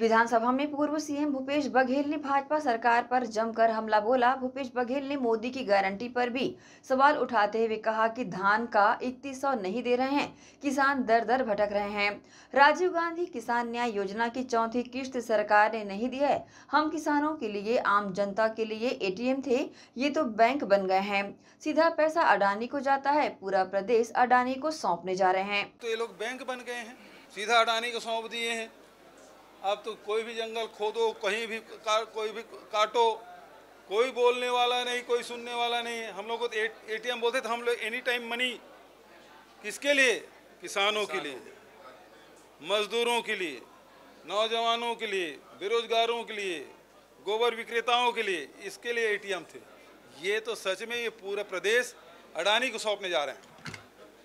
विधानसभा में पूर्व सीएम भूपेश बघेल ने भाजपा सरकार पर जमकर हमला बोला भूपेश बघेल ने मोदी की गारंटी पर भी सवाल उठाते हुए कहा कि धान का इकतीस सौ नहीं दे रहे हैं किसान दर दर भटक रहे हैं राजीव गांधी किसान न्याय योजना की चौथी किश्त सरकार ने नहीं दी है हम किसानों के लिए आम जनता के लिए ए थे ये तो बैंक बन गए हैं सीधा पैसा अडानी को जाता है पूरा प्रदेश अडानी को सौंपने जा रहे हैं तो ये लोग बैंक बन गए हैं सीधा अडानी को सौंप दिए हैं अब तो कोई भी जंगल खोदो कहीं भी का, कोई भी काटो कोई बोलने वाला नहीं कोई सुनने वाला नहीं हम लोग को तो ए टी बोलते थे हम लोग एनी टाइम मनी किसके लिए किसानों के लिए मजदूरों के लिए नौजवानों के लिए बेरोजगारों के लिए गोबर विक्रेताओं के लिए इसके लिए एटीएम थे ये तो सच में ये पूरा प्रदेश अडानी को सौंपने जा रहे हैं